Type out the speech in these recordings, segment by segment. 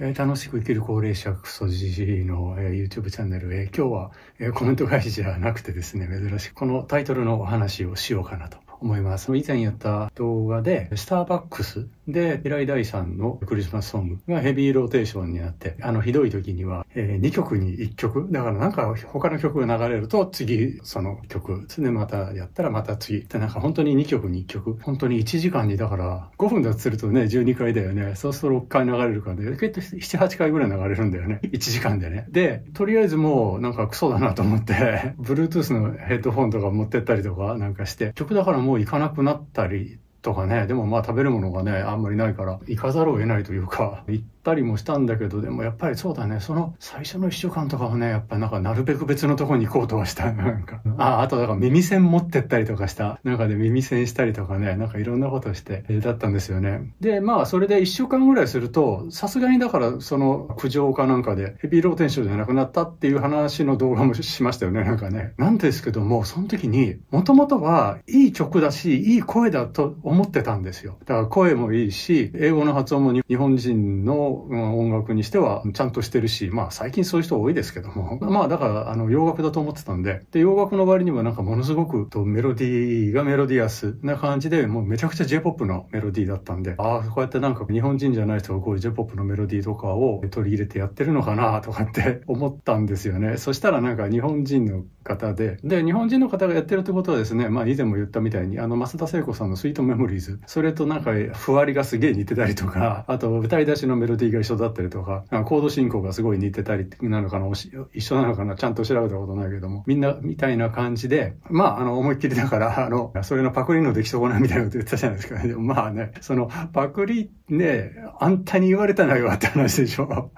え楽しく生きる高齢者クソじじいの、え YouTube チャンネル、へ今日は、えコメント返しじゃなくてですね、珍しくこのタイトルのお話をしようかなと思います。以前やった動画で、スターバックスで、平井大さんのクリスマスソングがヘビーローテーションになって、あの、ひどい時には、えー、2曲に1曲。だからなんか他の曲が流れると次、その曲。で、またやったらまた次。で、なんか本当に2曲に1曲。本当に1時間に、だから5分だとするとね、12回だよね。そうすると6回流れるからね。結構7、8回ぐらい流れるんだよね。1時間でね。で、とりあえずもうなんかクソだなと思って、Bluetooth のヘッドホンとか持ってったりとかなんかして、曲だからもう行かなくなったりとかね、でもまあ食べるものがね、あんまりないから、行かざるを得ないというか、行っったりもしたんだけど、でもやっぱりそうだね、その最初の1週間とかはね、やっぱなんかなるべく別のとこに行こうとはした。なんか。あ、あとだから耳栓持ってったりとかした。中で耳栓したりとかね、なんかいろんなことして、だったんですよね。で、まあそれで1週間ぐらいすると、さすがにだからその苦情かなんかでヘビーローテンションじゃなくなったっていう話の動画もしましたよね、なんかね。なんですけども、その時に、もともとはいい曲だし、いい声だと思ってたんですよ。だから声もいいし、英語の発音も日本人の音楽にしてはちゃんとしてるし、まあ最近そういう人多いですけども、まあだからあの洋楽だと思ってたんで、で洋楽の割にはなんかものすごくとメロディーがメロディアスな感じで、もうめちゃくちゃ J-POP のメロディーだったんで、ああ、こうやってなんか日本人じゃない人がこういう J-POP のメロディーとかを取り入れてやってるのかなとかって 思ったんですよね。そしたらなんか日本人の方で、で、日本人の方がやってるってことはですね、まあ以前も言ったみたいに、あの、増田聖子さんのスイートメモリーズ、それとなんかふわりがすげえ似てたりとか、あと歌い出しのメロディーが一緒だったりとか、コード進行がすごい似てたりなのかな、一緒なのかな、ちゃんと調べたことないけども、みんなみたいな感じで、まあ、あの、思いっきりだから、あの、それのパクリの出来損なみたいなこと言ってたじゃないですか、でもまあね、その、パクリね、あんたに言われたなよって話でしょ。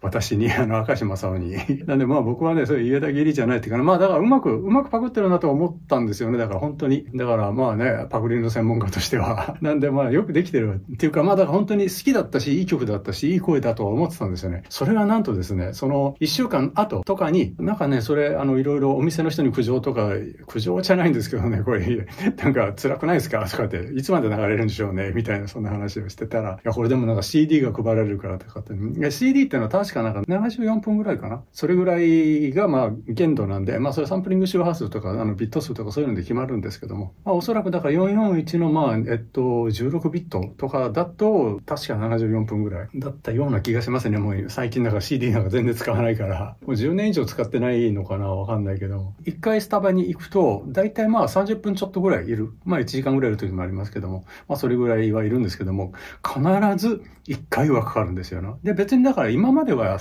私に、あの、赤島さんに。なんでまあ僕はね、そういう言えた義理じゃないっていうか、まあだからうまく、うまくパクってるなと思ったんですよね。だから本当に。だからまあね、パクリの専門家としては。なんでまあよくできてるっていうか、まあだから本当に好きだったし、いい曲だったし、いい声だと思ってたんですよね。それがなんとですね、その一週間後とかに、なんかね、それ、あの、いろいろお店の人に苦情とか、苦情じゃないんですけどね、これ、なんか辛くないですかとかって、いつまで流れるんでしょうねみたいな、そんな話をしてたら、いや、これでもなんか CD が配られるからとかって、CD ってのは確かなんか74分ぐらいかな。それぐらいがまあ限度なんで、まあそれサンプリング周波数とか、あのビット数とかそういうので決まるんですけども、まあおそらくだから441のまあ、えっと、16ビットとかだと、確か74分ぐらいだったような気がしますね。もう最近だから CD なんか全然使わないから、もう10年以上使ってないのかなわかんないけど、一回スタバに行くと、大体まあ30分ちょっとぐらいいる。まあ1時間ぐらいいる時もありますけども、まあそれぐらいはいるんですけども、必ず1回はかかるんですよな、ね。で別にだから今まででは、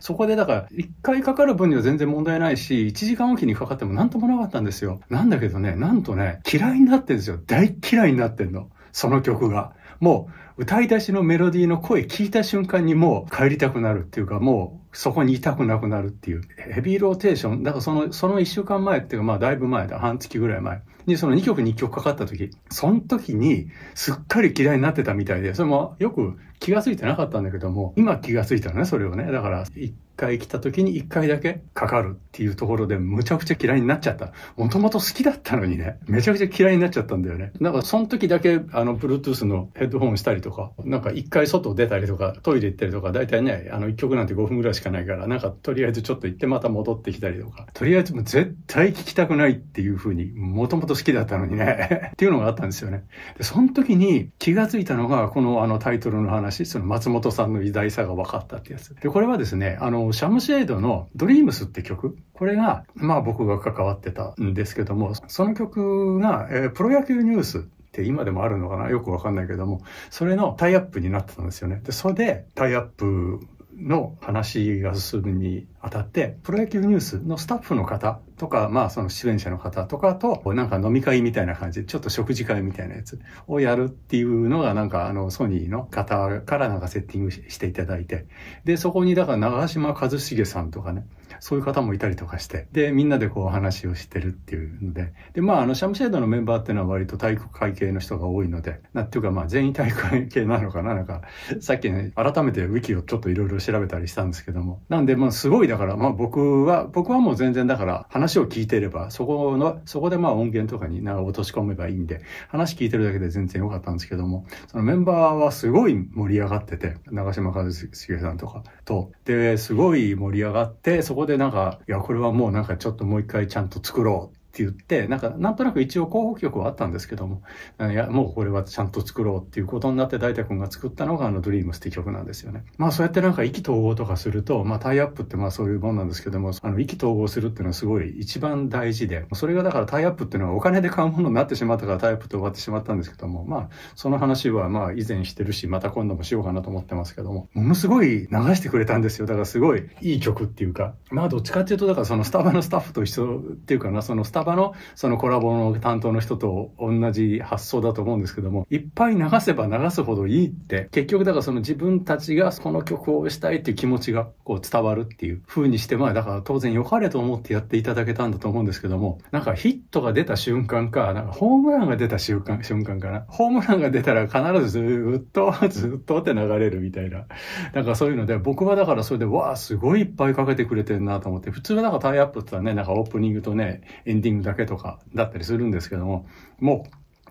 そこでだから、1回かかる分には全然問題ないし、1時間おきにかかっても何ともなかったんですよ。なんだけどね、なんとね、嫌いになってんですよ。大嫌いになってんの。その曲が。もう、歌い出しのメロディーの声聞いた瞬間にもう帰りたくなるっていうか、もう、そこにいたくなくなるっていう。ヘビーローテーション。だからその、その一週間前っていうか、まあだいぶ前だ。半月ぐらい前。で、その2曲2曲かかった時、その時にすっかり嫌いになってたみたいで、それもよく気がついてなかったんだけども、今気がついたのね、それをね。だから、一回来た時に一回だけかかるっていうところでむちゃくちゃ嫌いになっちゃった。もともと好きだったのにね、めちゃくちゃ嫌いになっちゃったんだよね。なんかその時だけあの Bluetooth のヘッドホンしたりとか、なんか一回外出たりとか、トイレ行ったりとか、大体ね、あの一曲なんて5分ぐらいしかないから、なんかとりあえずちょっと行ってまた戻ってきたりとか、とりあえずもう絶対聞きたくないっていう風に、もともと好きだったのにね っていうのがあったんですよね。で、その時に気がついたのが、このあのタイトルの話、その松本さんの偉大さが分かったってやつ。で、これはですね、あの、の、シャムシェードのドリームスって曲、これが、まあ僕が関わってたんですけども、その曲が、えー、プロ野球ニュースって今でもあるのかなよくわかんないけども、それのタイアップになってたんですよね。で、それでタイアップの話が進むに当たって、プロ野球ニュースのスタッフの方とか、まあその出演者の方とかと、なんか飲み会みたいな感じで、ちょっと食事会みたいなやつをやるっていうのが、なんかあのソニーの方からなんかセッティングしていただいて、で、そこにだから長嶋一茂さんとかね、そういう方もいたりとかして、で、みんなでこう話をしてるっていうので、で、まああのシャムシェードのメンバーっていうのは割と体育会系の人が多いので、なっていうかまあ全員体育会系なのかな、なんか、さっきね、改めてウィキをちょっといろいろ調べたりしたんですけども、なんでまあすごいだからまあ僕は、僕はもう全然だから話を聞いていれば、そこの、そこでまあ音源とかにな落とし込めばいいんで、話聞いてるだけで全然良かったんですけども、そのメンバーはすごい盛り上がってて、長嶋一茂さんとかと、で、すごい盛り上がって、そこでなんか、いや、これはもうなんかちょっともう一回ちゃんと作ろうって言って、なんか、なんとなく一応候補曲はあったんですけども、いや、もうこれはちゃんと作ろうっていうことになって大太君が作ったのがあの Dreams って曲なんですよね。まあそうやってなんか意気投合とかすると、まあタイアップってまあそういうもんなんですけども、あの意気投合するっていうのはすごい一番大事で、それがだからタイアップっていうのはお金で買うものになってしまったからタイアップって終わってしまったんですけども、まあその話はまあ以前してるし、また今度もしようかなと思ってますけども、ものすごい流してくれたんですよ。だからすごいいい曲っていうか、まあどっちかっていうとだからそのスタバのスタッフと一緒っていうかな、そのスタのそのコラボの担当の人と同じ発想だと思うんですけども、いっぱい流せば流すほどいいって、結局だからその自分たちがこの曲をしたいっていう気持ちがこう伝わるっていう風にして、まあだから当然良かれと思ってやっていただけたんだと思うんですけども、なんかヒットが出た瞬間か、なんかホームランが出た瞬間瞬間かな。ホームランが出たら必ずずっと、ずっとって流れるみたいな。なんかそういうので、僕はだからそれで、わあ、すごいいっぱいかけてくれてるなと思って、普通はなんかタイアップって言ったらね、なんかオープニングとね、エンディングングだけとかだったりするんですけども、も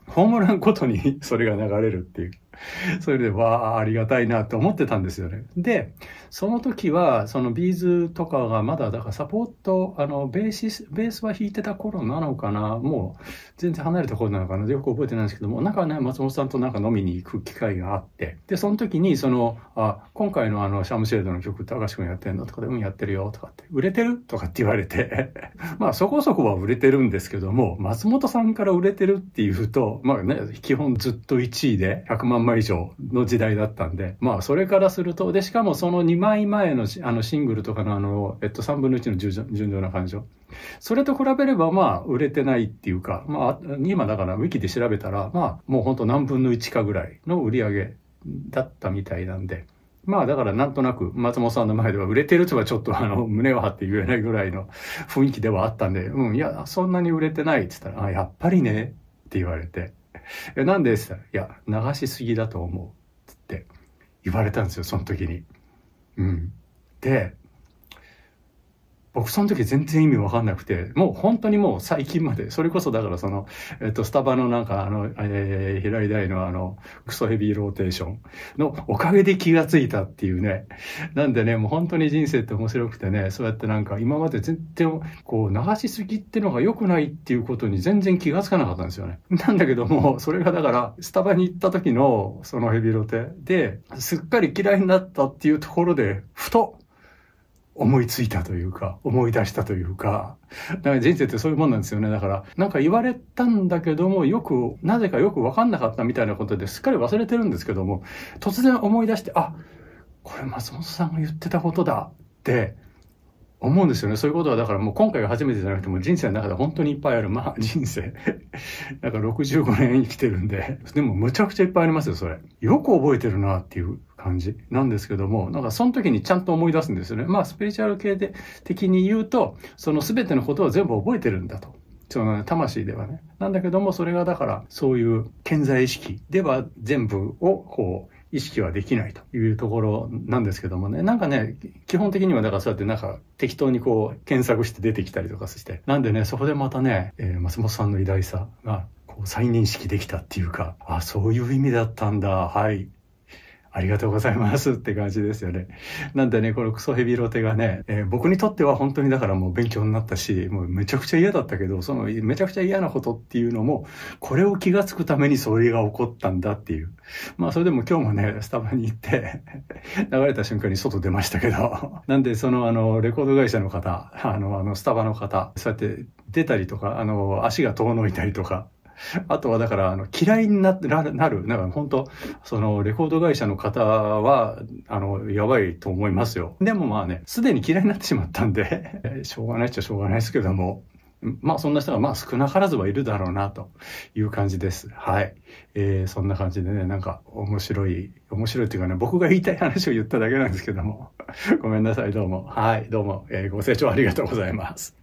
う、ホームランごとにそれが流れるっていう。それで、わあ、ありがたいなと思ってたんですよね。で、その時は、そのビーズとかがまだ、だからサポート、あの、ベース、ベースは弾いてた頃なのかな、もう、全然離れた頃なのかな、よく覚えてないんですけども、なんかね、松本さんとなんか飲みに行く機会があって、で、その時に、その、あ、今回のあの、シャムシェードの曲、高橋君やってんのとかで、うん、やってるよ、とかって、売れてるとかって言われて まあ、そこそこは売れてるんですけども、松本さんから売れてるっていうと、まあね、基本ずっと1位で100万枚以上の時代だったんで、まあ、それからすると、で、しかもその2枚前のあのシングルとかのあの、えっと、3分の1の順調な感を、それと比べれば、まあ、売れてないっていうか、まあ、今だから、ウィキで調べたら、まあ、もう本当何分の1かぐらいの売り上げだったみたいなんで、まあだからなんとなく松本さんの前では売れてるとはちょっとあの胸を張って言えないぐらいの雰囲気ではあったんで、うん、いや、そんなに売れてないって言ったら、あ、やっぱりねって言われて。「えなんでって言ったら、いや、流しすぎだと思う。って言われたんですよ、その時に。うん。で、僕その時全然意味わかんなくて、もう本当にもう最近まで、それこそだからその、えっと、スタバのなんかあの、えー、平井大のあの、クソヘビーローテーションのおかげで気がついたっていうね。なんでね、もう本当に人生って面白くてね、そうやってなんか今まで全然こう流しすぎってのが良くないっていうことに全然気がつかなかったんですよね。なんだけども、それがだから、スタバに行った時のそのヘビーローテで、すっかり嫌いになったっていうところで、ふと、思いついたというか、思い出したというか、だから人生ってそういうもんなんですよね。だから、なんか言われたんだけども、よく、なぜかよくわかんなかったみたいなことですっかり忘れてるんですけども、突然思い出して、あ、これ松本さんが言ってたことだって、思うんですよね。そういうことは、だからもう今回が初めてじゃなくても人生の中で本当にいっぱいある。まあ人生。だから65年生きてるんで。でもむちゃくちゃいっぱいありますよ、それ。よく覚えてるなっていう感じなんですけども、なんかその時にちゃんと思い出すんですよね。まあスピリチュアル系で的に言うと、その全てのことは全部覚えてるんだと。その、ね、魂ではね。なんだけども、それがだから、そういう健在意識では全部をこう、意識はできないというところなんですけどもね、なんかね、基本的にはだからそうやってなんか適当にこう検索して出てきたりとかして、なんでね、そこでまたね、えー、松本さんの偉大さがこう再認識できたっていうか、あ、そういう意味だったんだ、はい、ありがとうございますって感じですよね。なんでね、このクソヘビロテがね、えー、僕にとっては本当にだからもう勉強になったし、もうめちゃくちゃ嫌だったけど、そのめちゃくちゃ嫌なことっていうのも、これを気がつくためにそれが起こったんだっていう。まあそれでも今日もね、スタバに行って 流れた瞬間に外出ましたけど なんでそのあの、レコード会社の方、あの、あのスタバの方、そうやって出たりとか、あの、足が遠のいたりとか、あとはだから、あの、嫌いになる、なる、なんか本当その、レコード会社の方は、あの、やばいと思いますよ。でもまあね、すでに嫌いになってしまったんで しょうがないっちゃしょうがないですけども、まあそんな人がまあ少なからずはいるだろうなという感じです。はい。えー、そんな感じでね、なんか面白い、面白いっていうかね、僕が言いたい話を言っただけなんですけども。ごめんなさい、どうも。はい、どうも、えー、ご清聴ありがとうございます。